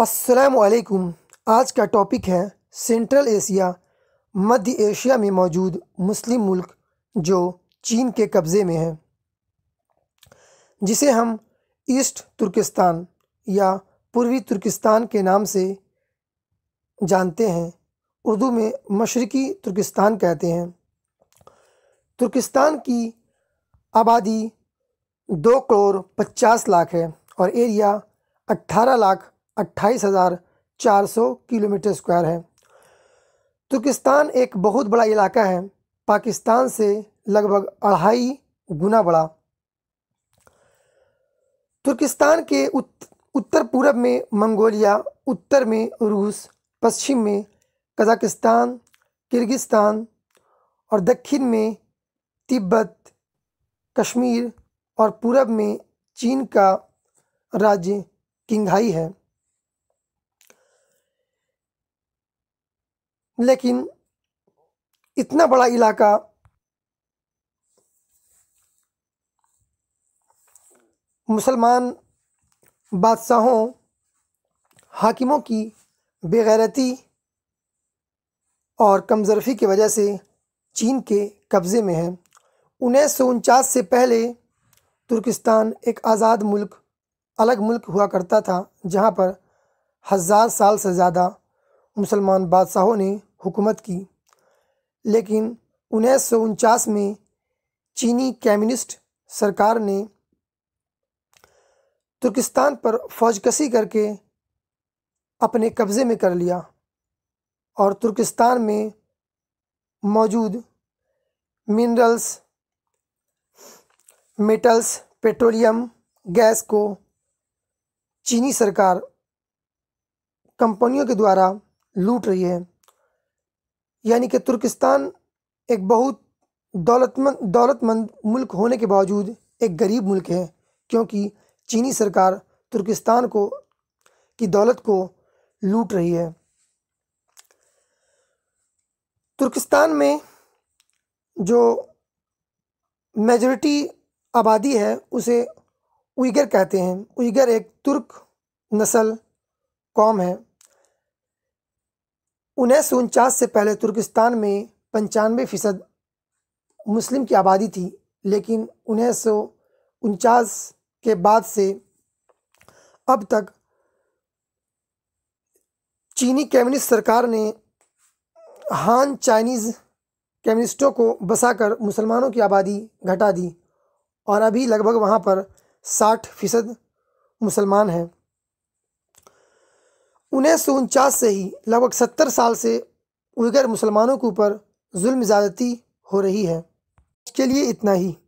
वालेकुम आज का टॉपिक है सेंट्रल एशिया मध्य एशिया में मौजूद मुस्लिम मुल्क जो चीन के कब्ज़े में है जिसे हम ईस्ट तुर्किस्तान या पूर्वी तुर्किस्तान के नाम से जानते हैं उर्दू में मशरकी तुर्किस्तान कहते हैं तुर्किस्तान की आबादी दो करोड़ पचास लाख है और एरिया अट्ठारह लाख अट्ठाईस हज़ार चार सौ किलोमीटर स्क्वायर है तुर्किस्तान एक बहुत बड़ा इलाका है पाकिस्तान से लगभग अढ़ाई गुना बड़ा तुर्किस्तान के उत, उत्तर पूर्व में मंगोलिया उत्तर में रूस पश्चिम में कजाकिस्तान किर्गिस्तान और दक्षिण में तिब्बत कश्मीर और पूरब में चीन का राज्य किंघाई है लेकिन इतना बड़ा इलाका मुसलमान बादशाहों हाकिमों की बेगैरती और कमजरफी की वजह से चीन के कब्ज़े में है उन्नीस सौ उनचास से पहले तुर्किस्तान एक आज़ाद मुल्क अलग मुल्क हुआ करता था जहाँ पर हज़ार साल से ज़्यादा मुसलमान बादशाहों ने हुकूमत की लेकिन उन्नीस में चीनी कम्युनिस्ट सरकार ने तुर्किस्तान पर फौज कशी करके अपने कब्ज़े में कर लिया और तुर्किस्तान में मौजूद मिनरल्स मेटल्स पेट्रोलियम गैस को चीनी सरकार कंपनियों के द्वारा लूट रही है यानी कि तुर्किस्तान एक बहुत दौलतमंद दौलतमंद मुल्क होने के बावजूद एक गरीब मुल्क है क्योंकि चीनी सरकार तुर्किस्तान को की दौलत को लूट रही है तुर्किस्तान में जो मेजॉरिटी आबादी है उसे उइगर कहते हैं उइगर एक तुर्क नस्ल कौम है उन्नीस सौ उनचास से पहले तुर्किस्तान में पंचानवे फ़ीसद मुस्लिम की आबादी थी लेकिन उन्नीस सौ उनचास के बाद से अब तक चीनी कम्युनिस्ट सरकार ने हान चाइनीज़ कम्युनिस्टों को बसाकर मुसलमानों की आबादी घटा दी और अभी लगभग वहाँ पर साठ फ़ीसद मुसलमान हैं उन्नीस सौ उनचास से ही लगभग सत्तर साल से उगर मुसलमानों के ऊपर जुल्म ज़्यादती हो रही है इसके लिए इतना ही